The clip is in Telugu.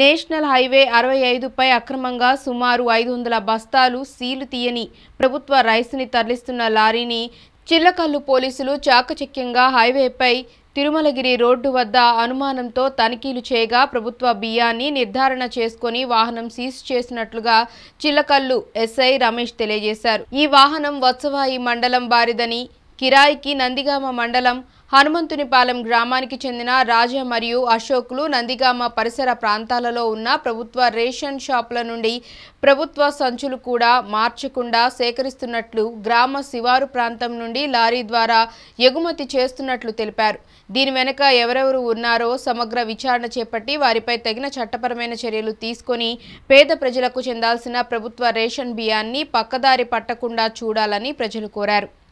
నేషనల్ హైవే అరవై ఐదుపై అక్రమంగా సుమారు ఐదు వందల బస్తాలు సీలు తీయని ప్రభుత్వ రైస్ని తరలిస్తున్న లారీని చిల్లకల్లు పోలీసులు చాకచక్యంగా హైవేపై తిరుమలగిరి రోడ్డు వద్ద అనుమానంతో తనిఖీలు చేయగా ప్రభుత్వ బియ్యాన్ని నిర్ధారణ చేసుకుని వాహనం సీజ్ చేసినట్లుగా చిల్లకల్లు ఎస్ఐ రమేష్ తెలియజేశారు ఈ వాహనం వత్సవాయి మండలం బారిదని కిరాయికి నందిగామ మండలం హనుమంతునిపాలెం గ్రామానికి చెందిన రాజ మరియు అశోక్లు నందిగామ పరిసర ప్రాంతాలలో ఉన్న ప్రభుత్వ రేషన్ షాపుల నుండి ప్రభుత్వ సంచులు కూడా మార్చకుండా సేకరిస్తున్నట్లు గ్రామ శివారు ప్రాంతం నుండి లారీ ద్వారా ఎగుమతి చేస్తున్నట్లు తెలిపారు దీని వెనుక ఎవరెవరు ఉన్నారో సమగ్ర విచారణ చేపట్టి వారిపై తగిన చట్టపరమైన చర్యలు తీసుకొని పేద ప్రజలకు చెందాల్సిన ప్రభుత్వ రేషన్ బియ్యాన్ని పక్కదారి పట్టకుండా చూడాలని ప్రజలు కోరారు